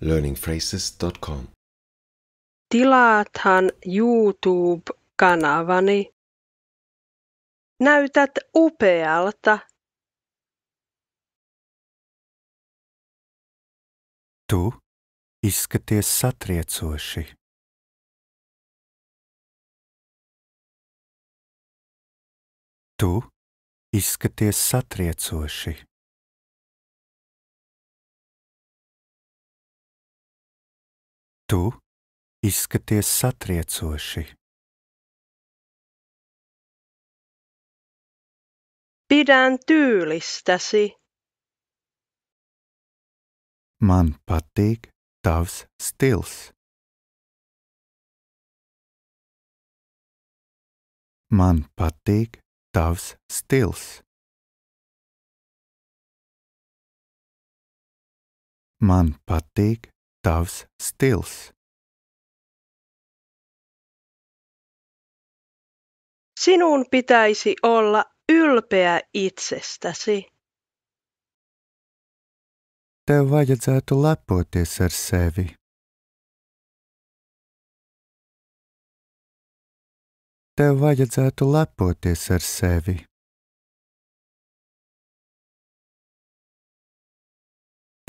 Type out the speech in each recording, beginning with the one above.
learningphrases.com. Tilaathan YouTube-kanavani. Näytät upealta. Tu izskaties satriecoši. Tu izskaties satriecoši. Tu izskaties satriecoši. Pidän tyylistäsi. Man patīk tavs stils. Man patīk tavs stils. Man patīk tavs stils. Sinun pitäisi olla ylpeä itsestäsi. Tev vajadzētu lepoties ar sevi. Tev vajadzētu lepoties ar sevi.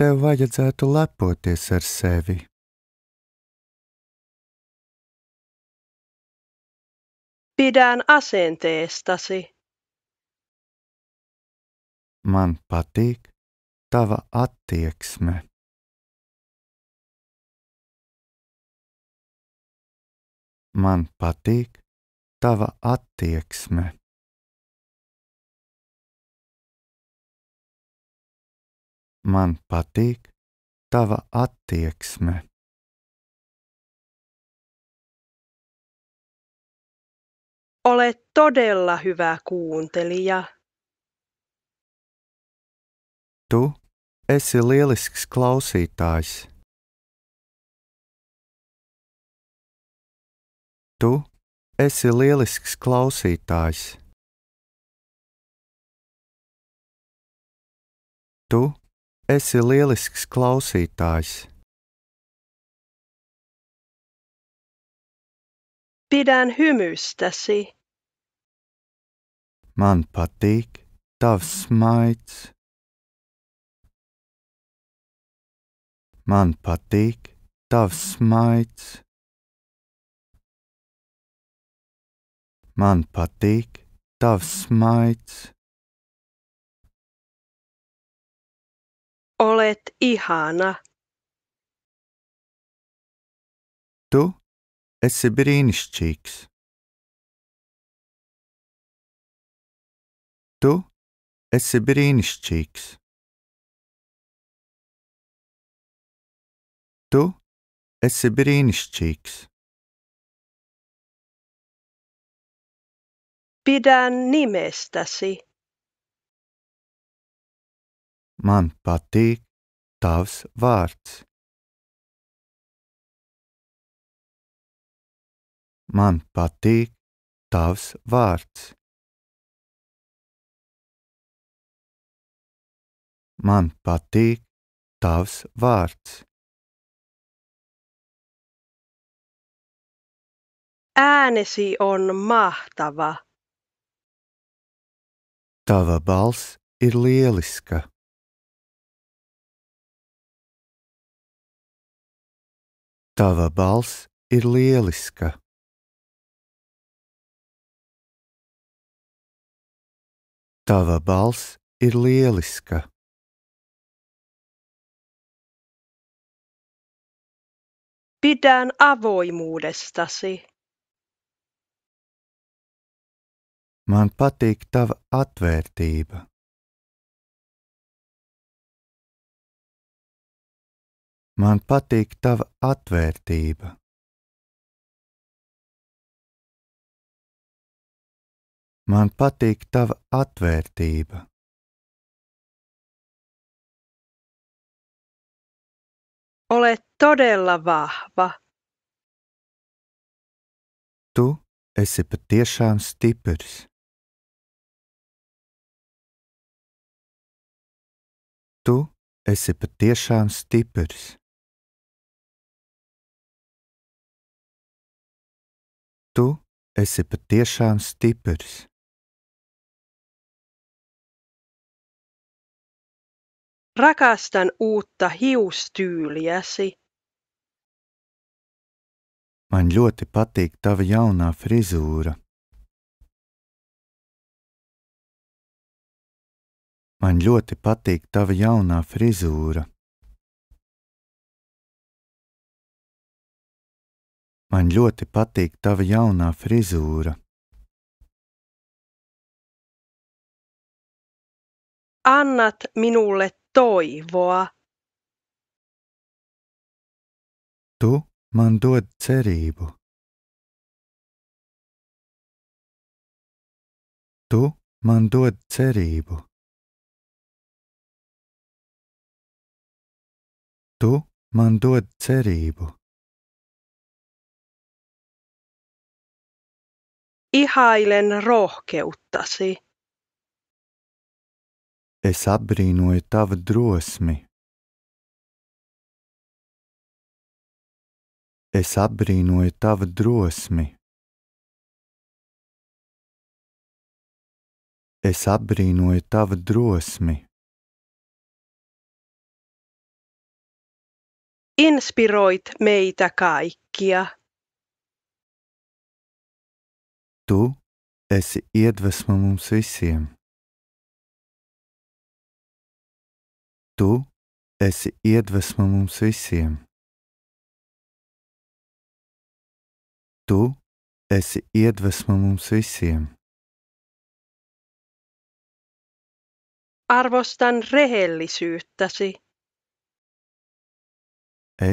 Tev vajadzētu lepoties ar sevi. Pidän asenteestasi. Man patīk tava attieksme. Man patīk tava attieksme. Man patīk tava attieksme. Ole todella hyvä kuuntelija. Tu esi lielisks klausītājs. Tu esi lielisks klausītājs. Tu Esi lielisks klausītājs. Pidän hymystäsi. Man patīk tavs smaids. Man patīk tavs smaids. Man patīk tavs smaids. Olet ihana. Tu esi brīnišķīgs. Tu esi brīnišķīgs. Tu esi brīnišķīgs. Pidän nimestäsi. Man patīk tavs vārds. Man patīk tavs vārds. Man patīk tavs vārds. Äänesi on mahtava. Tava balss ir lieliska. Tava balss ir lieliska. Tava balss ir lieliska. Pidän avoimuudestasi. Man patīk tava atvērtība. Man patīk tava atvērtība. Man patīk tava atvērtība. Olet todella vahva. Tu esi patiešām stiprs. Tu esi patiešām stiprs. Tu esi patiešām stiprs. Rakastan uutta hiustyyliäsi. Man ļoti patīk tava jaunā frizūra. Man ļoti patīk tava jaunā frizūra. Man ļoti patīk tava jaunā frizūra. Annat minulle toivoa. Tu man dod cerību. Tu man dod cerību. Tu man dod cerību. Ihailen rohkeuttasi. Es apbrīnoju tavu drosmi. Es apbrīnoju tavu drosmi. Es apbrīnoju tavu drosmi. Inspiroit meitä kaikkia. Tu esi iedvesma mums visiem. Tu esi iedvesma mums visiem. Tu esi iedvesma mums visiem. Arvostan rehellisyyttäsi.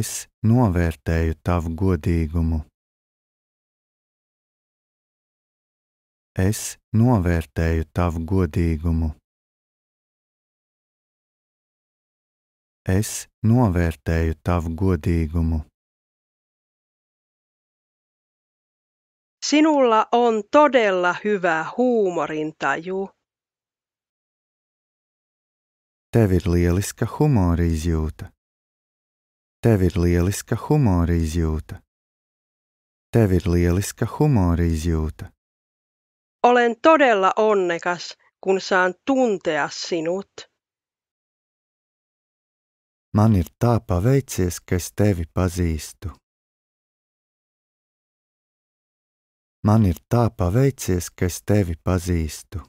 Es novērtēju tavu godīgumu. es novērtēju tavu godīgumu. Es novērtēju tavu godīgumu. Sinulla on todella hyvä huumorintaju. Tev ir lieliska humora izjūta. Tev ir lieliska humora izjūta. Tev ir lieliska humora izjūta. Olen todella onnekas, kun saan tuntea sinut. Man ir tā paveicies, ka es tevi pazīstu. Man ir tā paveicies, ka es tevi pazīstu.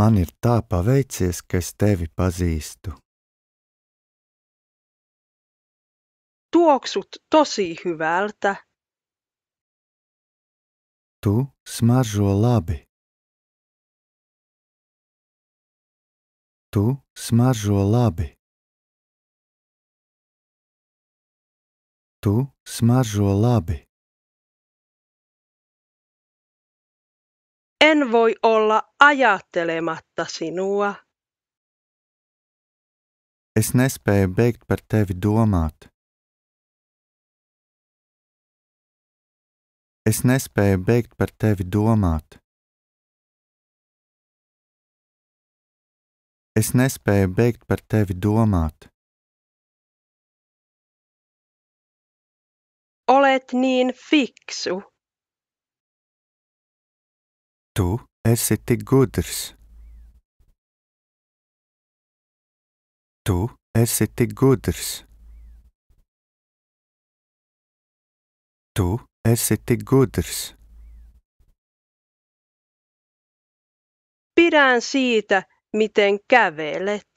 Man ir tā paveicies, ka es tevi pazīstu. Tuoksut tosi hyvältä. Tu smaržo labi. Tu smaržo labi. Tu smaržo labi. En voi olla ajattelematta sinua. Es nespēju beigt par tevi domāt. Es nespēju beigt par tevi domāt. Es nespēju beigt par tevi domāt. Olet niin fiksu. Tu esi tik gudrs. Tu esi tik gudrs. Tu Esi tik gudrs. Pidän siitä, miten kävelet.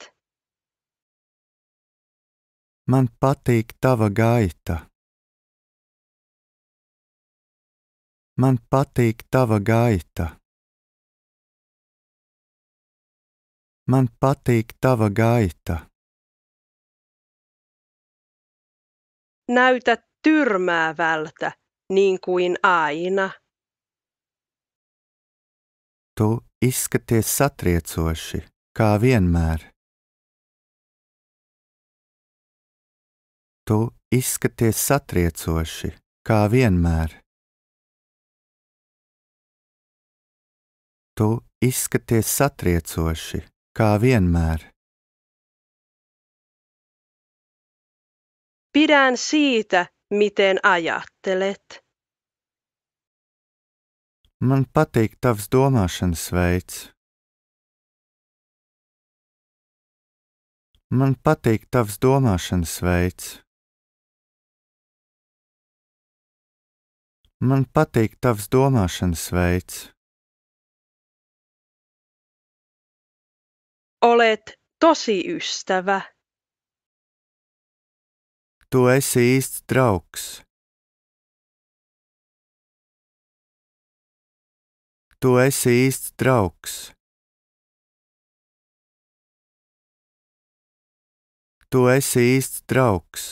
Man patīk tava gaita. Man patīk tava gaita. Man patīk tava gaita. Näytä tyrmäävältä. niin kuin aina. Tu izskaties satriecoši, kā vienmēr. Tu izskaties satriecoši, kā vienmēr. Tu izskaties satriecoši, kā vienmēr. Pidän siitä, miten ajattelet? Man patīk tavs domāšanas veids. Man patīk tavs domāšanas veids. Man patīk tavs domāšanas veids. Olet tosi ystävä. tu esi īsts draugs. Tu esi īsts draugs. Tu esi īsts draugs.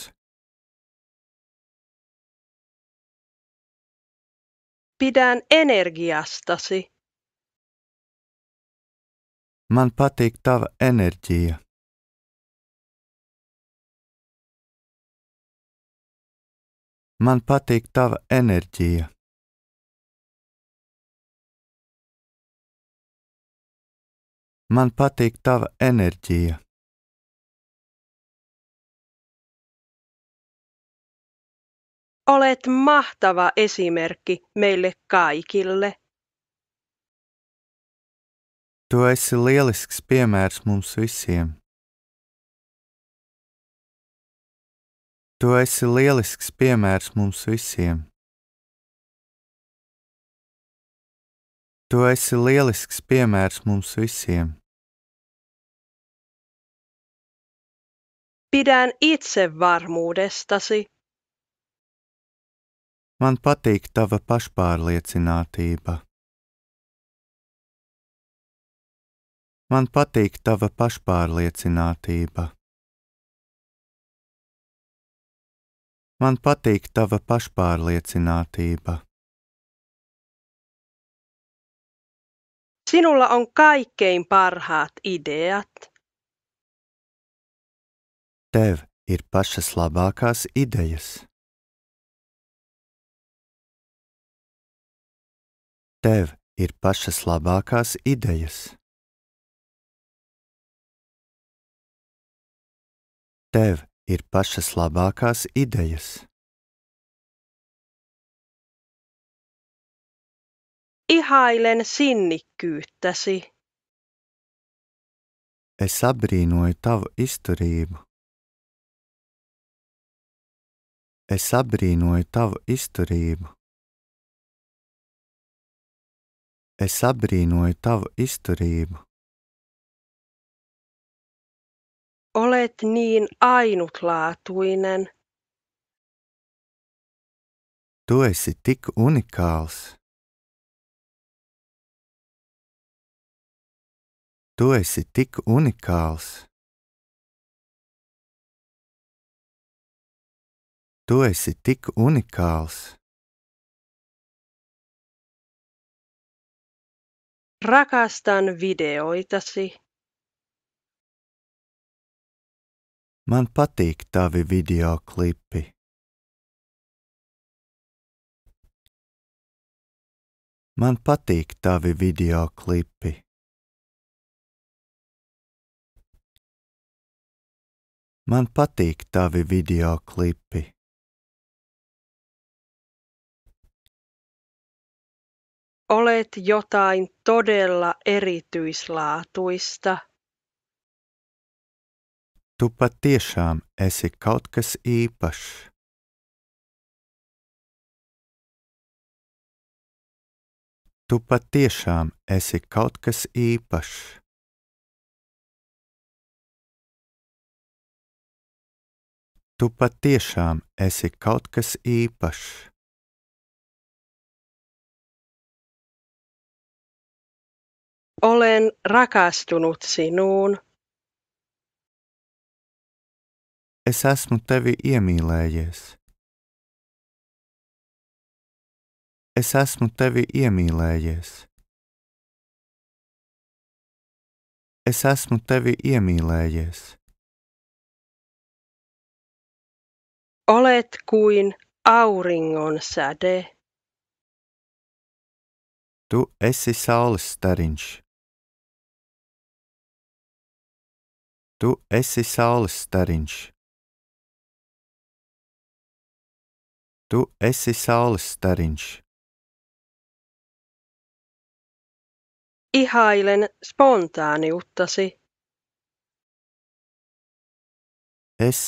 Pidän energiastasi. Man patīk tava enerģija. Man patīk tava enerģija. Man patīk tava enerģija. Olet mahtava esimerkki meille kaikille. Tu esi lielisks piemērs mums visiem. Tu esi lielisks piemērs mums visiem. Tu esi lielisks piemērs mums visiem. Pidän itsevarmuudestasi. Man patīk tava pašpārliecinātība. Man patīk tava pašpārliecinātība. Man patīk tava pašpārliecinātība. Sinulla on kaikkein parhaat ideat. Tev ir pašas labākās idejas. Tev ir pašas labākās idejas. Tev ir pašas labākās idejas. Ihailen sinnikkyyttäsi. Es abrīnoju tavu izturību. Es abrīnoju tavu izturību. Es abrīnoju tavu izturību. Olet niin ainutlaatuinen. Tu esi tik unikāls. Tu esi tik unikāls. Tu esi tik unikāls. Rakastan videoitasi. Man patīk tavi video klipi. Man patīk tavi video klipi. Man patīk tavi video klipi. Olet jotain todella erityislaatuista. Tu patiešām esi kaut kas īpašs. Tu patiešām esi kaut kas īpašs. Tu patiešām esi kaut kas īpašs. Olen rakastunut sinuun. es esmu tevi iemīlējies. Es esmu tevi iemīlējies. Es esmu tevi iemīlējies. Olet kuin auringon säde. Tu esi saules stariņš. Tu esi saules stariņš. Tu esi saules stariņš. Ihailen spontaaniuttasi. Es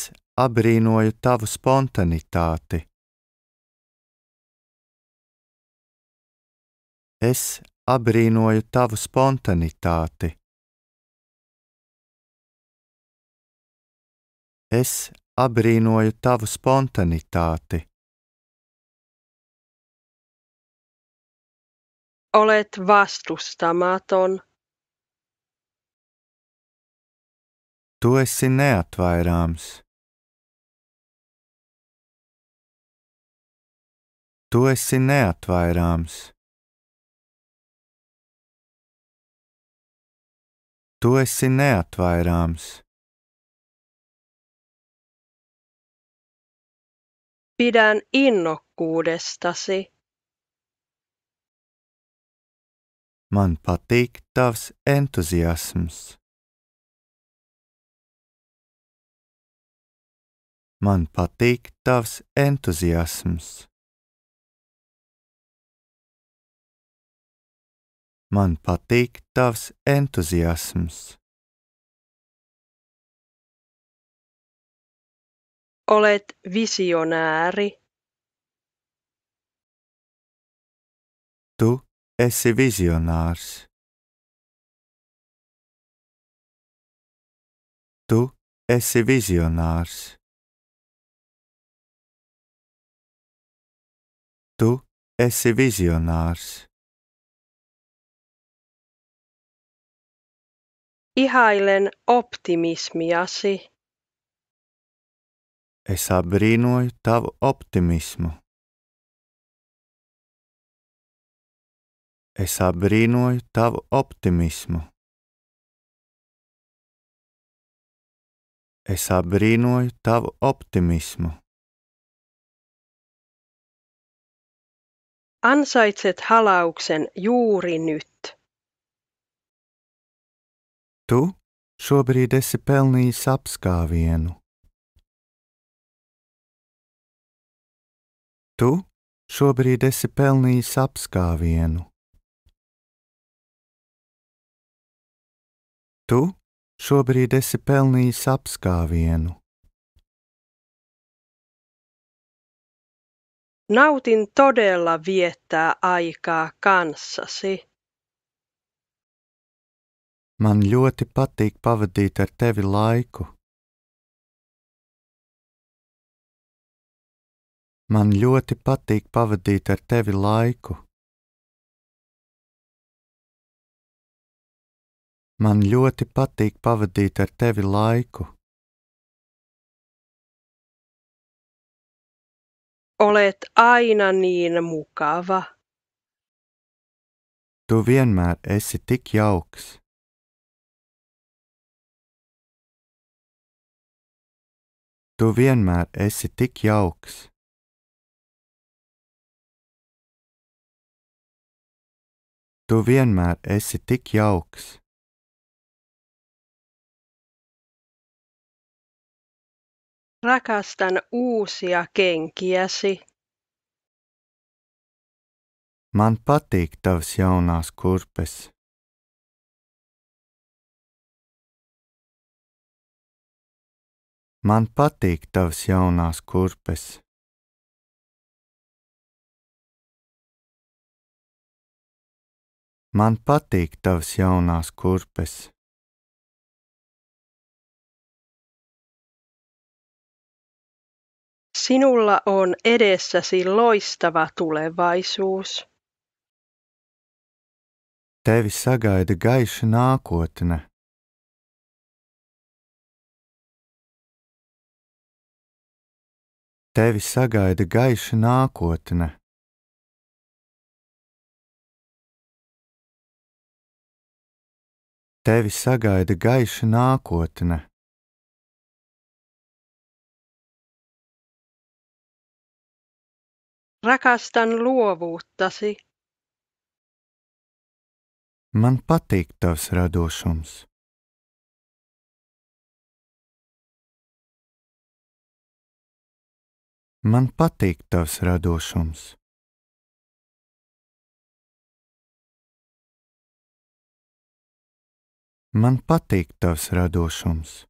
abrīnoju tavu spontanitāti. Es abrīnoju tavu spontanitāti. Es abrīnoju tavu spontanitāti. Olet vastustamaton. Tu esi neatvairāms. Tu esi neatvairāms. Tu esi neatvairāms. Pidän innokkuudestasi. Man patīk tavs entuziasms. Man patīk tavs entuziasms. Man patīk tavs entuziasms. Olet visionääri. Tu esi vizionārs. Tu esi vizionārs. Tu esi vizionārs. Ihailen optimismiasi. Es apbrīnoju tavu optimismu. Es apbrīnoju tavu optimismu. Es apbrīnoju tavu optimismu. Ansaitset halauksen juuri nyt. Tu šobrīd esi pelnījis apskāvienu. Tu šobrīd esi pelnījis apskāvienu. Tu šobrīd esi pelnījis apskāvienu. Nautin todella viettää aikaa kanssasi. Man ļoti patīk pavadīt ar tevi laiku. Man ļoti patīk pavadīt ar tevi laiku. Man ļoti patīk pavadīt ar tevi laiku. Olet aina niin mukava. Tu vienmēr esi tik jauks. Tu vienmēr esi tik jauks. Tu vienmēr esi tik jauks. Rakastan uusia kenkiäsi. Man patīk tavs jaunās kurpes. Man patīk tavs jaunās kurpes. Man patīk tavs jaunās kurpes. Sinulla on edessäsi loistava tulevaisuus. Tevi sagaida gaiša nākotne. Tevi sagaida gaiša nākotne. Tevi sagaida gaiša nākotne. Rakastan luovuuttasi. Man patīk tavs radošums. Man patīk tavs radošums. Man patīk tavs radošums.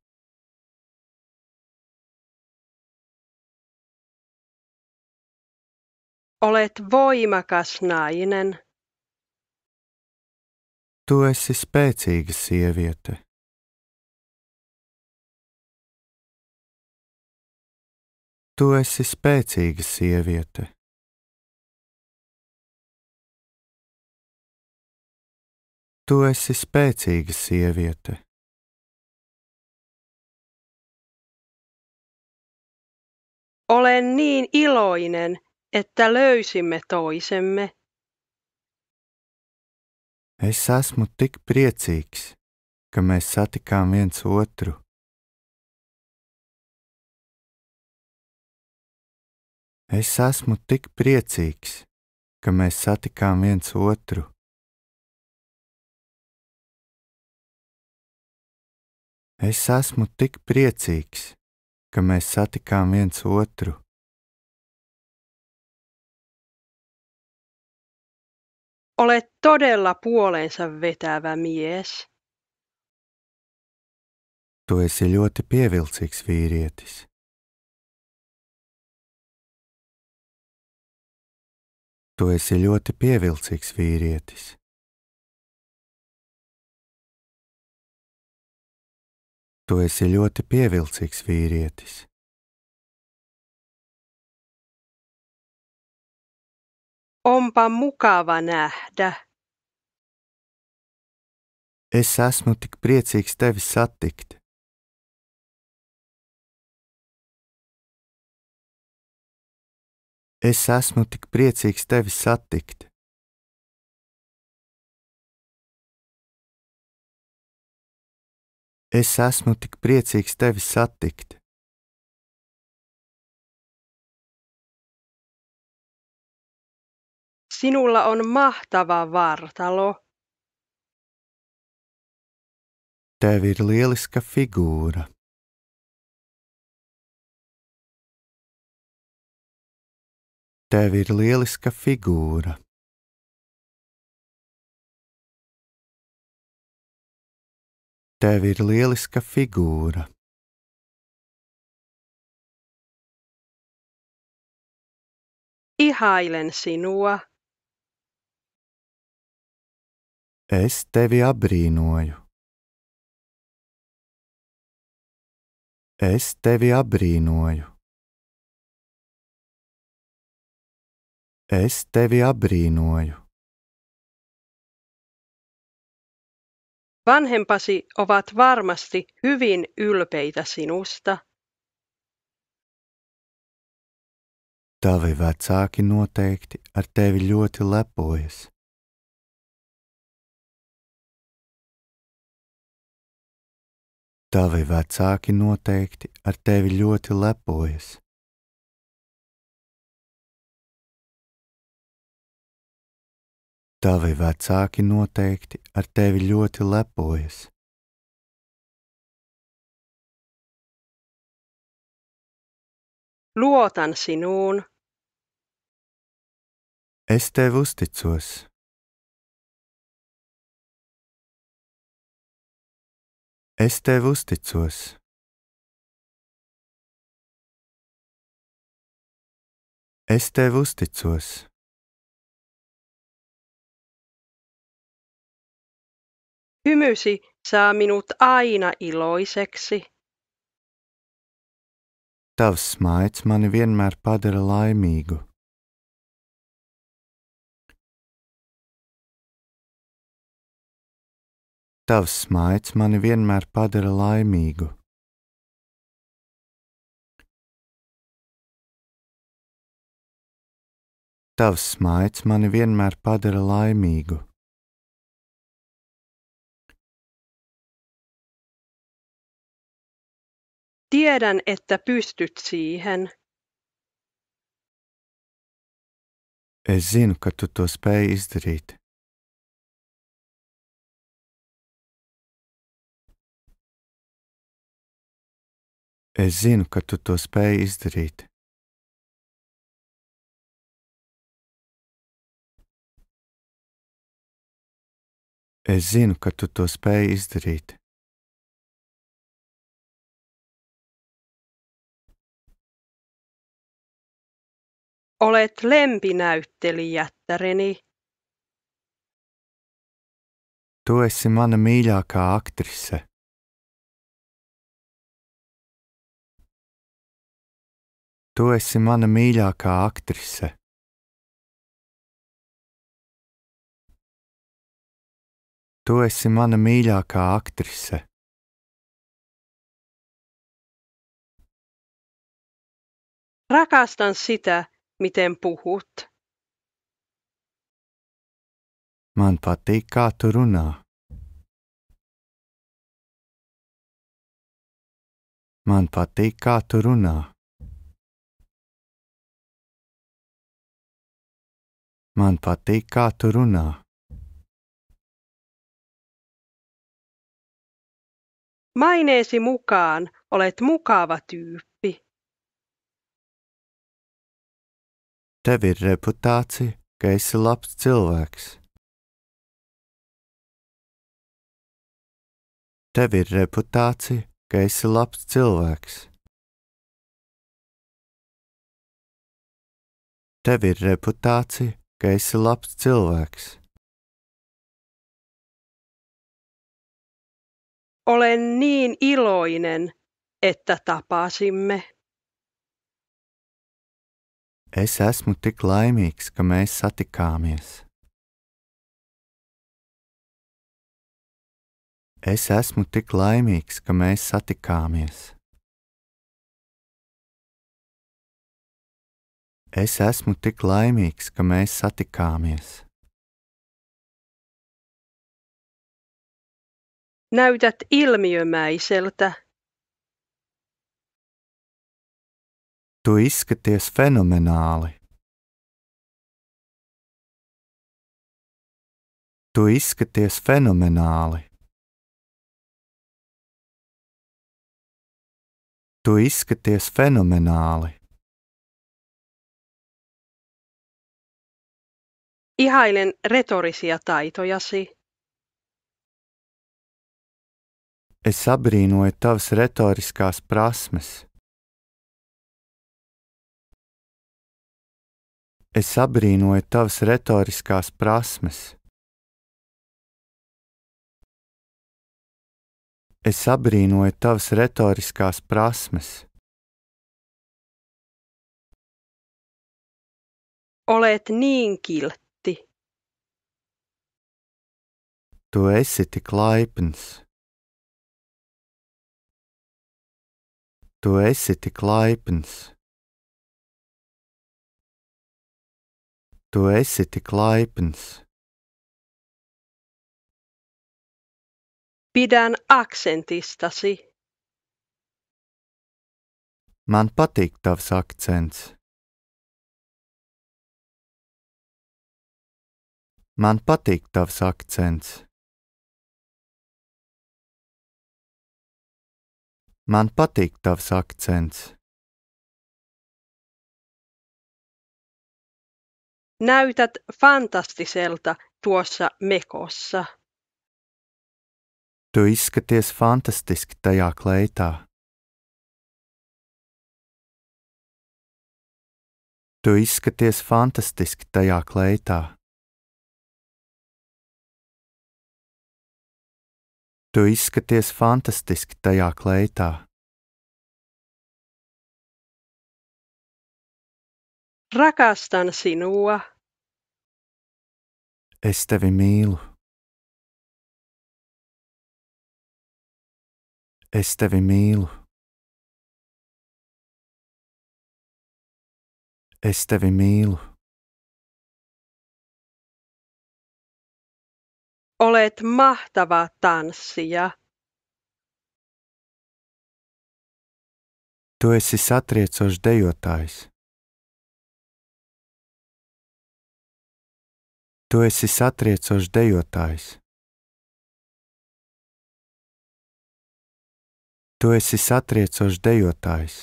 Olet voimakas nainen. Tu esi spēcīga sieviete. Tu esi spēcīga sieviete. Tu esi spēcīga sieviete. Olen niin iloinen, että löysimme toisemme. Es esmu tik priecīgs, ka mēs satikām viens otru. Es esmu tik priecīgs, ka mēs satikām viens otru. Es esmu tik priecīgs, ka mēs satikām viens otru. Olet todella puoleensa vetävä mies. Tu esi ļoti pievilcīgs vīrietis. Tu esi ļoti pievilcīgs vīrietis. Tu esi ļoti pievilcīgs vīrietis. Onpa mukava nähdä. Es esmu tik priecīgs tevi satikt. Es esmu tik priecīgs tevi satikt. Es esmu tik priecīgs tevi satikt. Sinulla on mahtava vartalo. Tev ir lieliska figūra. Tev ir lieliska figūra. Tev ir lieliska figūra. Ihailen sinua. Es tevi apbrīnoju. Es tevi apbrīnoju. Es tevi apbrīnoju. Vanhempasi ovat varmasti hyvin ylpeitä sinusta. Tavi vecāki noteikti ar tevi ļoti lepojas. Tavi vecāki noteikti ar tevi ļoti lepojas. Tavi vecāki noteikti ar tevi ļoti lepojas. Luotan sinuun. Es tev uzticos. Es tev uzticos. Es tev uzticos. Hymysi saa minut aina iloiseksi. Tavs smaids mani vienmēr padara laimīgu. Tavs smaids mani vienmēr padara laimīgu. Tavs smaids mani vienmēr padara laimīgu. Tiedän, että pystyt siihen. Es zinu, ka tu to spēj izdarīt. Es zinu, ka tu to spēj izdarīt. Es zinu, ka tu to spēj izdarīt. Olet lempinäyttelijättäreni. Tu esi mana mīļākā aktrise. Tu esi mana mīļākā aktrise. Tu esi mana mīļākā aktrise. Rakastan sitä, miten puhut. Man patīk, kā tu runā. Man patīk, kā tu runā. Man patīk, kā tu runā. Maineesi mukaan olet mukava tyyppi. Tev ir reputācija, ka esi labs cilvēks. Tev ir reputācija, ka esi labs cilvēks. Tev ir reputācija, ka esi labs cilvēks. Olen niin iloinen, että tapasimme. Es esmu tik laimīgs, ka mēs satikāmies. Es esmu tik laimīgs, ka mēs satikāmies. Es esmu tik laimīgs, ka mēs satikāmies. Näytät ilmiömäiseltä. Tu izskaties fenomenāli. Tu izskaties fenomenāli. Tu izskaties fenomenāli. Ihailen retorisia taitojasi. Es abrīnoju tavas retoriskās prasmes. Es abrīnoju tavas retoriskās prasmes. Es abrīnoju tavas retoriskās prasmes. Olet niin kilt. Tu esi tik laipns. Tu esi tik laipns. Tu esi tik laipns. Pidän aksentistasi. Man patīk tavs akcents. Man patīk tavs akcents. Man patīk tavs akcents. Näytät fantastiselta tuossa mekossa. Tu izskaties fantastiski tajā kleitā. Tu izskaties fantastiski tajā kleitā. Tu izskaties fantastiski tajā kleitā. Rakastan sinua. Es tevi mīlu. Es tevi mīlu. Es tevi mīlu. Olet mahtava tanssija. Tu esi satriecošs dejotājs. Tu esi satriecošs dejotājs. Tu esi satriecošs dejotājs.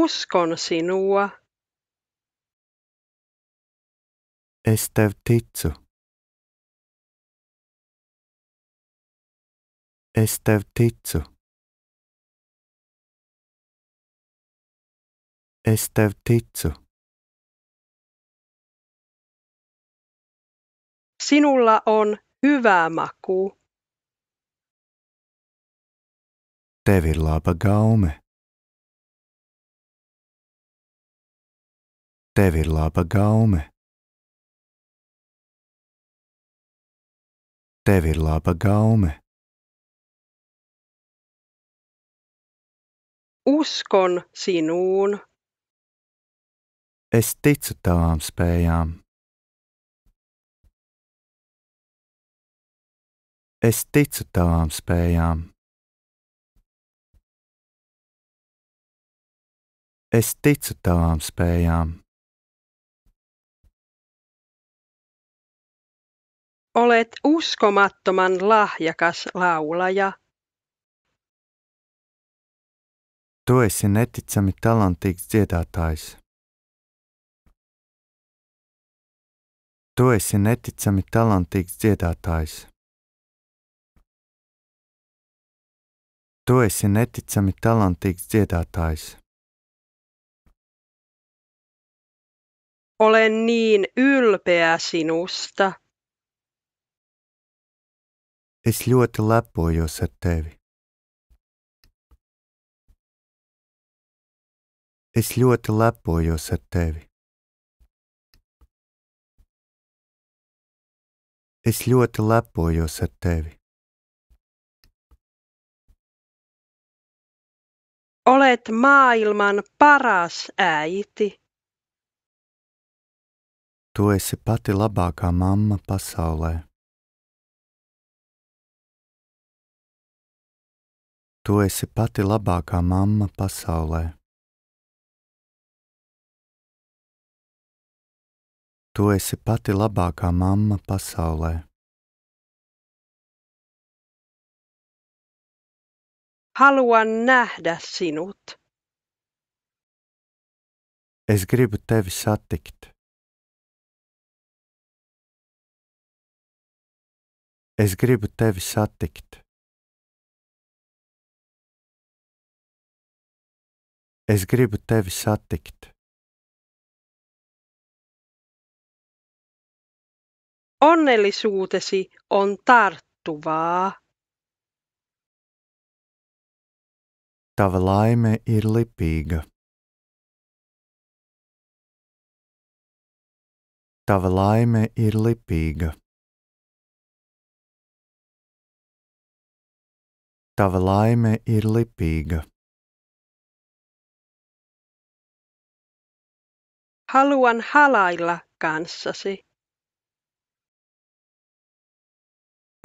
Uskon sinua. Estarteco. Estarteco. Estarteco. Sinulla on hyvä maku. Tev ir laba gaume. Tevi laba gaume. Tev ir laba gaume. Uskon sinuun. Es ticu tavām spējām. Es ticu tavām spējām. Es ticu tavām spējām. Olet uskomattoman lahjakas laulaja. Tu esi neticami talantīgs dziedātājs. Tu esi neticami talantīgs dziedātājs. Tu esi neticami talantīgs dziedātājs. Olen niin ylpeä sinusta. Es ļoti lepojos ar tevi. Es ļoti lepojos ar tevi. Es ļoti lepojos ar tevi. Olet maailman paras äiti. Tu esi pati labākā mamma pasaulē. Tu esi pati labākā mamma pasaulē. Tu esi pati labākā mamma pasaulē. Haluan nähdä sinut. Es gribu tevi satikt. Es gribu tevi satikt. Es gribu tevi satikt. Onnellisuutesi on tarttuvaa. Tava laime ir lipīga. Tava laime ir lipīga. Tava laime ir lipīga. Haluan halailla kanssasi.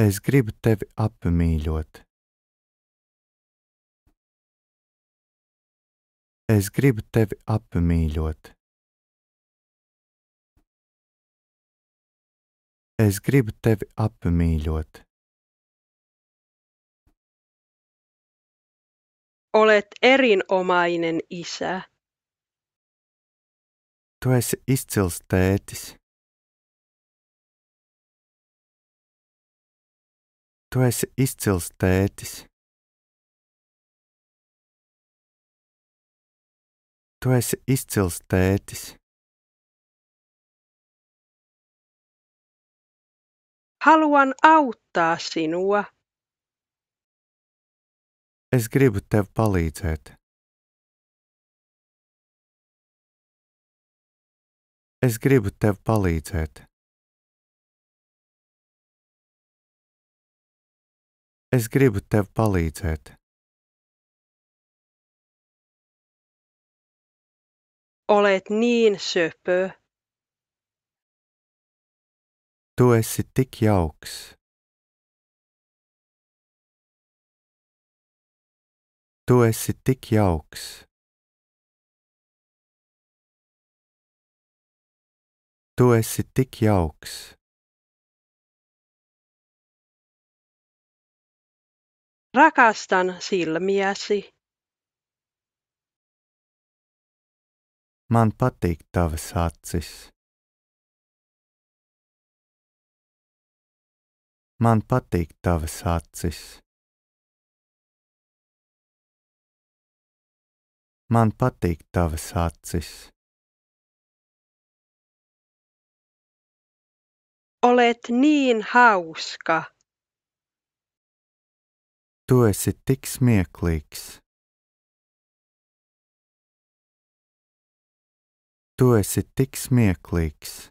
Es gribu tevi apmīļot. Es gribu tevi apmīļot. Es gribu tevi apmīļot. Olet erinomainen isä. Tu esi izcils tētis. Tu esi izcils tētis. Tu esi izcils tētis. Haluan auttaa sinua. Es gribu tev palīdzēt. Es gribu tev palīdzēt. Es gribu tev palīdzēt. Olet niin söpö. Tu esi tik jauks. Tu esi tik jauks. Tu esi tik jauks. Rakastan silmiäsi. Man patīk tavas acis. Man patīk tavas acis. Man patīk tavas acis. Olet niin hauska. Tu esi tik smieklīgs. Tu esi tik smieklīgs.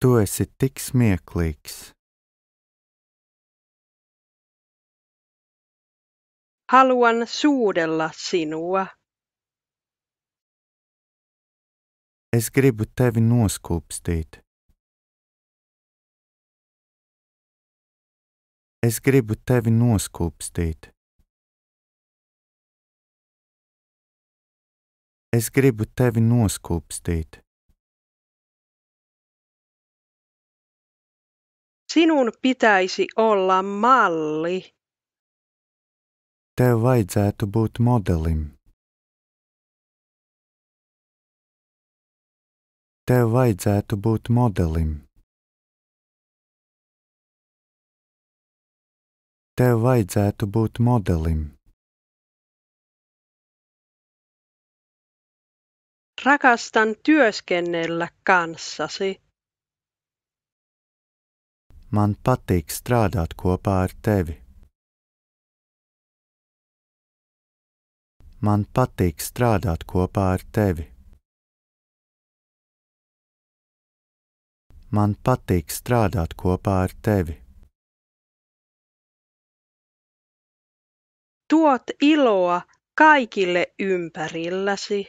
Tu esi tik smieklīgs. Haluan suudella sinua. Es gribu tevi noskūpstīt. Es gribu tevi noskūpstīt. Es gribu tevi noskūpstīt. Sinun pitäisi olla malli. Tev vajadzētu būt modelim. tev vajadzētu būt modelim. Tev vajadzētu būt modelim. Rakastan työskennellä kanssasi. Man patīk strādāt kopā ar tevi. Man patīk strādāt kopā ar tevi. Man patīk strādāt kopā ar tevi. Tuot iloa kaikille ympärilläsi.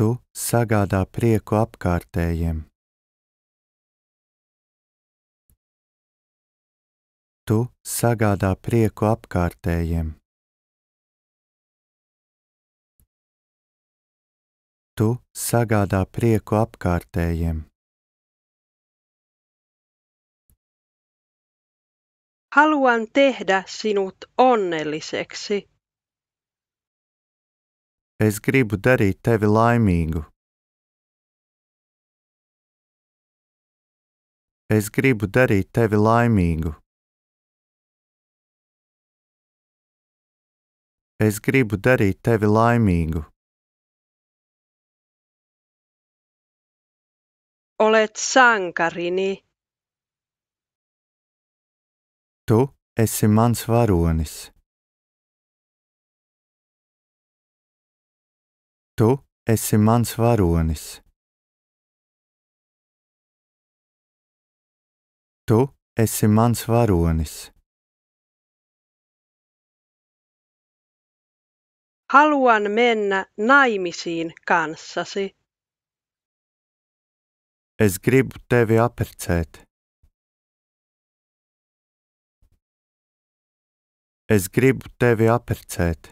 Tu sagādā prieku apkārtējiem. Tu sagādā prieku apkārtējiem. tu sagādā prieku apkārtējiem. Haluan tehdä sinut onnelliseksi. Es gribu darīt tevi laimīgu. Es gribu darīt tevi laimīgu. Es gribu darīt tevi laimīgu. Olet sankarini. Tu esi mans varonis. Tu esi mans varonis. Tu esi mans varonis. Haluan mennä naimisiin kanssasi. Es gribu tevi apprecēt. Es gribu tevi apprecēt.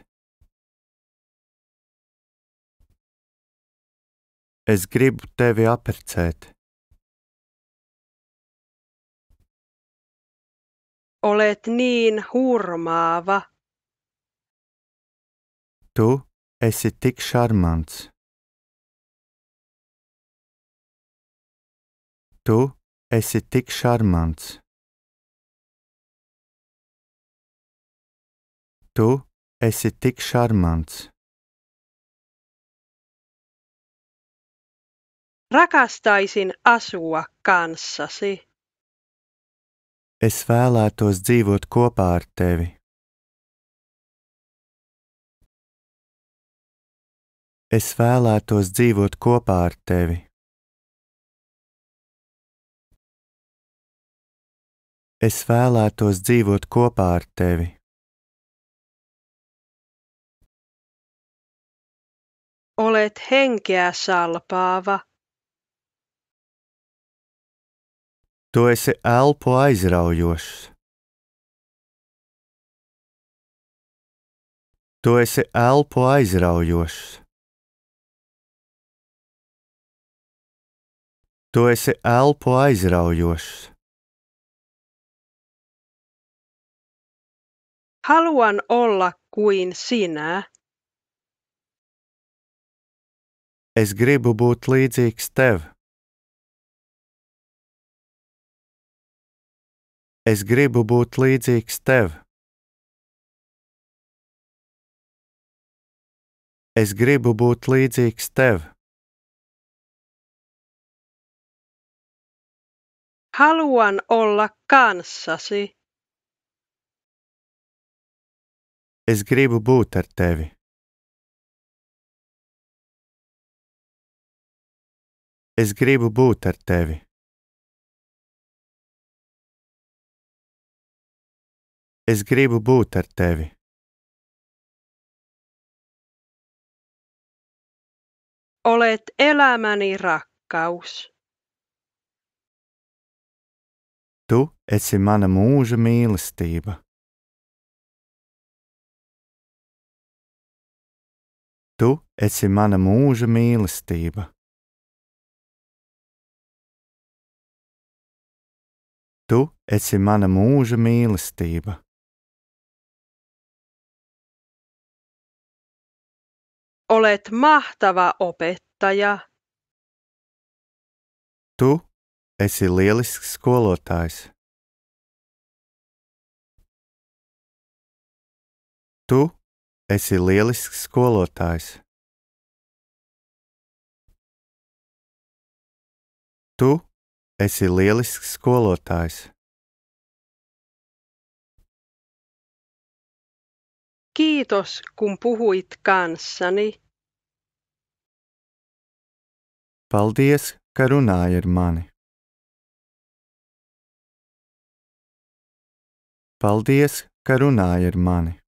Es gribu tevi apprecēt. Olet niin hurmaava. Tu esi tik šarmants. Tu esi tik šarmants. Tu esi tik šarmants. Rakastaisin asua kanssasi. Es vēlētos dzīvot kopā ar tevi. Es vēlētos dzīvot kopā ar tevi. Es vēlētos dzīvot kopā ar tevi. Olet henkeä salpaava. Tu esi elpo aizraujošs. Tu esi elpo aizraujošs. Tu esi elpo aizraujošs. Haluan olla kuin sinä. Es gribu būt līdzīgs tev. Es gribu būt līdzīgs tev. Es gribu būt līdzīgs tev. Haluan olla kanssasi. Es gribu būt ar tevi. Es gribu būt ar tevi. Es gribu būt ar tevi. Olet elämäni rakkaus. Tu esi mana mūža mīlestība. Tu esi mana mūža mīlestība. Tu esi mana mūža mīlestība. Olet mahtava opettaja. Tu esi lielisks skolotājs. Tu Esi lielisks skolotājs. Tu esi lielisks skolotājs. Kiitos, kun puhuit kanssani. Paldies, ka runāji ar mani. Paldies, ka runāji ar mani.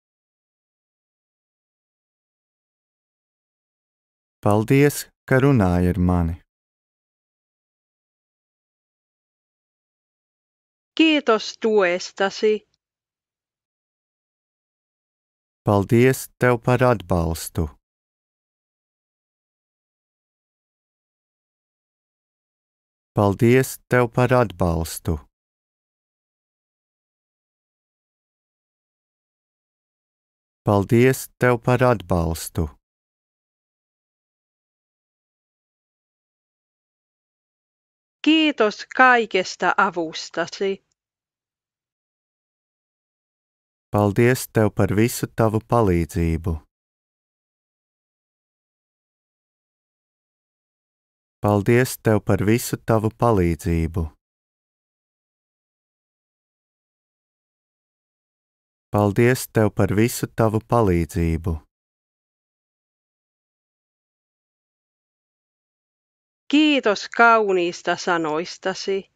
Paldies, ka runāji ar mani! Kiitos tuestasi. Paldies tev par atbalstu. Paldies tev par atbalstu. Paldies tev par atbalstu. Kiitos kaikesta avustasi. Paldies tev par visu tavu palīdzību. Paldies tev par visu tavu palīdzību. Paldies tev par visu tavu palīdzību. Kiitos kauniista sanoistasi.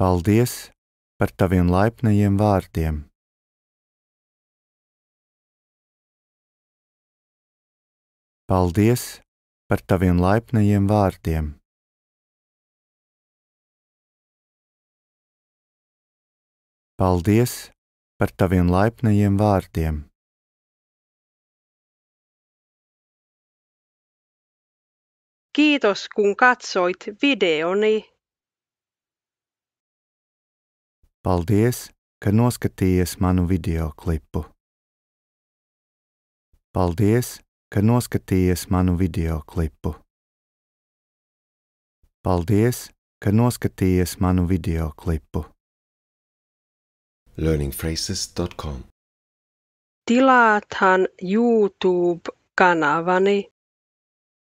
Paldies par taviem laipnajiem vārdiem. Paldies par taviem laipnajiem vārdiem. Paldies par taviem laipnajiem vārdiem. Kiitos kun katsoit videoni. Paldies, ka noskatījies manu videoklipu. Paldies, ka noskatījies manu videoklipu. Paldies, ka noskatījies manu videoklipu. learningphrases.com. Tilaathan YouTube-kanavani.